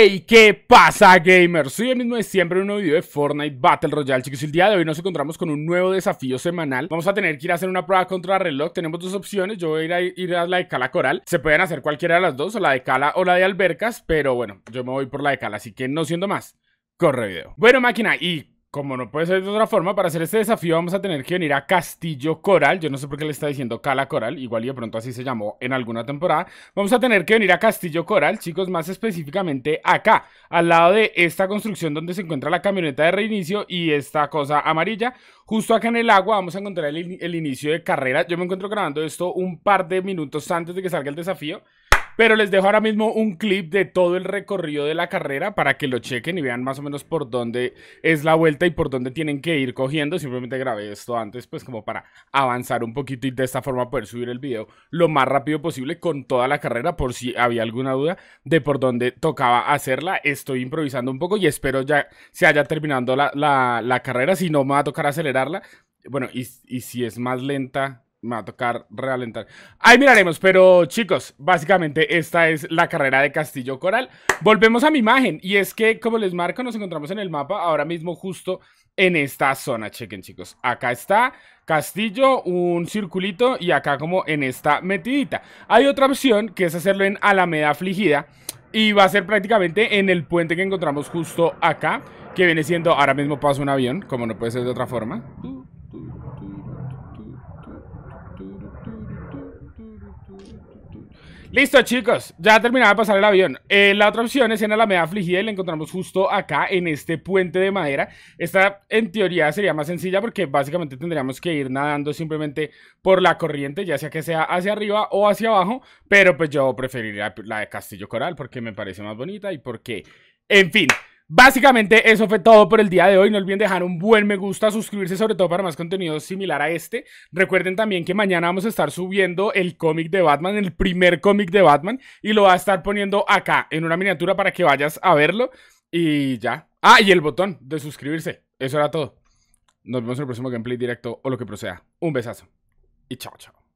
Hey, ¿qué pasa gamers? Soy el mismo de siempre un nuevo video de Fortnite Battle Royale Chicos, el día de hoy nos encontramos con un nuevo desafío semanal Vamos a tener que ir a hacer una prueba contra reloj Tenemos dos opciones, yo voy a ir a, ir a la de cala coral Se pueden hacer cualquiera de las dos, o la de cala o la de albercas Pero bueno, yo me voy por la de cala, así que no siendo más Corre video Bueno máquina, y como no puede ser de otra forma, para hacer este desafío vamos a tener que venir a Castillo Coral. Yo no sé por qué le está diciendo Cala Coral, igual y de pronto así se llamó en alguna temporada. Vamos a tener que venir a Castillo Coral, chicos, más específicamente acá, al lado de esta construcción donde se encuentra la camioneta de reinicio y esta cosa amarilla. Justo acá en el agua vamos a encontrar el, el inicio de carrera. Yo me encuentro grabando esto un par de minutos antes de que salga el desafío. Pero les dejo ahora mismo un clip de todo el recorrido de la carrera para que lo chequen y vean más o menos por dónde es la vuelta y por dónde tienen que ir cogiendo. Simplemente grabé esto antes, pues como para avanzar un poquito y de esta forma poder subir el video lo más rápido posible con toda la carrera por si había alguna duda de por dónde tocaba hacerla. Estoy improvisando un poco y espero ya se haya terminado la, carrera. Si no, me va a tocar acelerarla. Bueno, y, y si es más lenta, me va a tocar realentar. Ahí miraremos, pero chicos, básicamente esta es la carrera de Castillo Coral. Volvemos a mi imagen, y es que como les marco, nos encontramos en el mapa ahora mismo justo en esta zona. Chequen chicos, acá está Castillo, un circulito, y acá como en esta metidita. Hay otra opción que es hacerlo en Alameda Afligida, y va a ser prácticamente en el puente que encontramos justo acá, que viene siendo, ahora mismo pasa un avión, como no puede ser de otra forma. Listo, chicos. Ya terminaba de pasar el avión. Eh, la otra opción es en Alameda Afligida y la encontramos justo acá, en este puente de madera. Esta, en teoría, sería más sencilla porque básicamente tendríamos que ir nadando simplemente por la corriente, ya sea que sea hacia arriba o hacia abajo. Pero pues yo preferiría la de Castillo Coral porque me parece más bonita y porque... En fin... Básicamente eso fue todo por el día de hoy. No olviden dejar un buen me gusta, suscribirse sobre todo para más contenido similar a este. Recuerden también que mañana vamos a estar subiendo el cómic de Batman, el primer cómic de Batman, y lo va a estar poniendo acá en una miniatura para que vayas a verlo. Y ya. Ah, y el botón de suscribirse. Eso era todo. Nos vemos en el próximo gameplay directo o lo que proceda. Un besazo. Y chao, chao.